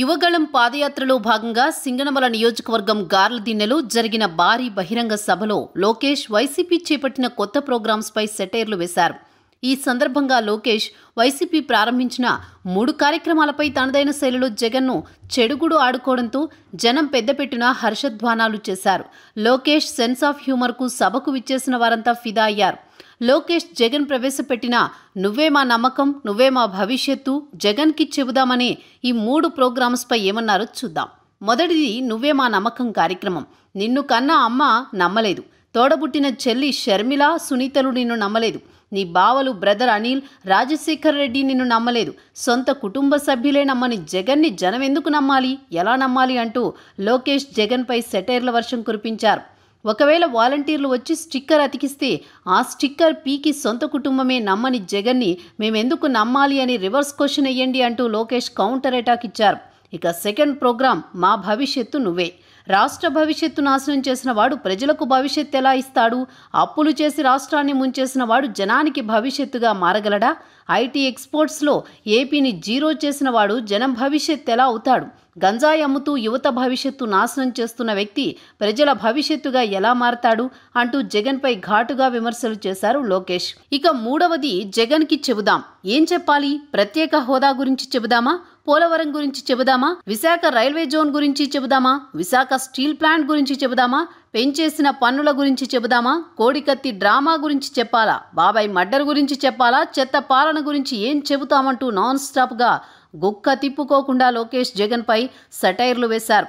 యువగళం పాదయాత్రలో భాగంగా సింగనమల నియోజకవర్గం గార్లదిన్నెలో జరిగిన భారీ బహిరంగ సభలో లోకేష్ వైసీపీ చేపట్టిన కొత్త ప్రోగ్రామ్స్పై సెటైర్లు వేశారు ఈ సందర్భంగా లోకేష్ వైసీపీ ప్రారంభించిన మూడు కార్యక్రమాలపై తనదైన శైలిలో జగన్ను చెడుగుడు ఆడుకోవడంతో జనం పెద్దపెట్టిన హర్షధ్వానాలు చేశారు లోకేష్ సెన్స్ ఆఫ్ హ్యూమర్కు సభకు విచ్చేసిన వారంతా ఫిదా అయ్యారు లోకేష్ జగన్ ప్రవేశపెట్టిన నువ్వే మా నమ్మకం నువ్వే మా భవిష్యత్తు జగన్కి చెబుదామనే ఈ మూడు ప్రోగ్రామ్స్పై ఏమన్నారో చూద్దాం మొదటిది నువ్వే మా నమ్మకం కార్యక్రమం నిన్ను కన్నా అమ్మ నమ్మలేదు తోడబుట్టిన చెల్లి షర్మిల సునీతలు నిన్ను నమ్మలేదు నీ బావలు బ్రదర్ అనిల్ రాజశేఖర్ రెడ్డి నిన్ను నమ్మలేదు సొంత కుటుంబ సభ్యులే నమ్మని జగన్ని జనం ఎందుకు నమ్మాలి ఎలా నమ్మాలి అంటూ లోకేష్ జగన్పై సెటైర్ల వర్షం కురిపించారు ఒకవేళ వాలంటీర్లు వచ్చి స్టిక్కర్ అతికిస్తే ఆ స్టిక్కర్ పీకి సొంత కుటుంబమే నమ్మని జగన్ని మేమెందుకు నమ్మాలి అని రివర్స్ క్వశ్చన్ అయ్యండి అంటూ లోకేష్ కౌంటర్ అటాక్ ఇచ్చారు ఇక సెకండ్ ప్రోగ్రాం మా భవిష్యత్తు నువ్వే రాష్ట్ర భవిష్యత్తు నాశనం చేసిన వాడు ప్రజలకు భవిష్యత్తు ఎలా ఇస్తాడు అప్పులు చేసి రాష్ట్రాన్ని ముంచేసిన వాడు జనానికి భవిష్యత్తుగా మారగలడా ఐటీ ఎక్స్పోర్ట్స్లో ఏపీని జీరో చేసిన వాడు జనం భవిష్యత్తు ఎలా అవుతాడు గంజాయి అమ్ముతూ యువత భవిష్యత్తు నాశనం చేస్తున్న వ్యక్తి ప్రజల భవిష్యత్తుగా ఎలా మారతాడు అంటూ జగన్పై ఘాటుగా విమర్శలు చేశారు లోకేష్ ఇక మూడవది జగన్కి చెబుదాం ఏం చెప్పాలి ప్రత్యేక హోదా గురించి చెబుదామా పోలవరం గురించి చెబుదామా విశాఖ రైల్వే జోన్ గురించి చెబుదామా విశాఖ స్టీల్ ప్లాంట్ గురించి చెబుదామా పెంచేసిన పన్నుల గురించి చెబుదామా కోడికత్తి డ్రామా గురించి చెప్పాలా బాబాయ్ మర్డర్ గురించి చెప్పాలా చెత్త పాలన గురించి ఏం చెబుతామంటూ నాన్ స్టాప్గా గుక్క తిప్పుకోకుండా లోకేష్ జగన్పై సటైర్లు వేశారు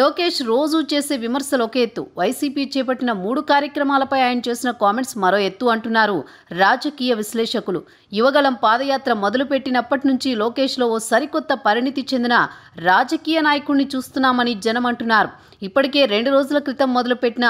లోకేష్ రోజు చేసే విమర్శలు ఒక ఎత్తు వైసీపీ చేపట్టిన మూడు కార్యక్రమాలపై ఆయన చేసిన కామెంట్స్ మరో ఎత్తు అంటున్నారు రాజకీయ విశ్లేషకులు యువగలం పాదయాత్ర మొదలుపెట్టినప్పటి నుంచి లోకేష్లో ఓ సరికొత్త పరిణితి చెందిన రాజకీయ నాయకుడిని చూస్తున్నామని జనం అంటున్నారు ఇప్పటికే రెండు రోజుల క్రితం మొదలుపెట్టిన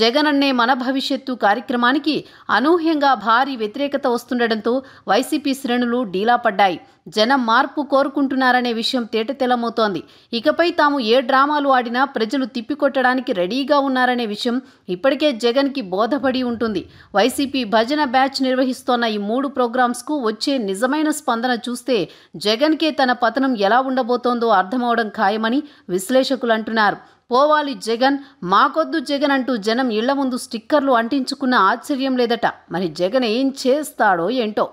జగనన్నే మన భవిష్యత్తు కార్యక్రమానికి అనూహ్యంగా భారీ వ్యతిరేకత వస్తుండటంతో వైసీపీ శ్రేణులు డీలా పడ్డాయి జనం మార్పు కోరుకుంటున్నారనే విషయం తేటతెలమవుతోంది ఇకపై తాము ఏ డ్రామాలు ఆడినా ప్రజలు తిప్పికొట్టడానికి రెడీగా ఉన్నారనే విషయం ఇప్పటికే జగన్కి బోధపడి ఉంటుంది వైసీపీ భజన బ్యాచ్ నిర్వహిస్తోన్న ఈ మూడు ప్రోగ్రామ్స్ కు వచ్చే నిజమైన స్పందన చూస్తే జగన్కే తన పతనం ఎలా ఉండబోతోందో అర్థమవడం ఖాయమని విశ్లేషకులు అంటున్నారు పోవాలి జగన్ మాకొద్దు జగన్ అంటూ జనం ఇళ్ల ముందు స్టిక్కర్లు అంటించుకున్న ఆశ్చర్యం లేదట మరి జగన్ ఏం చేస్తాడో ఏంటో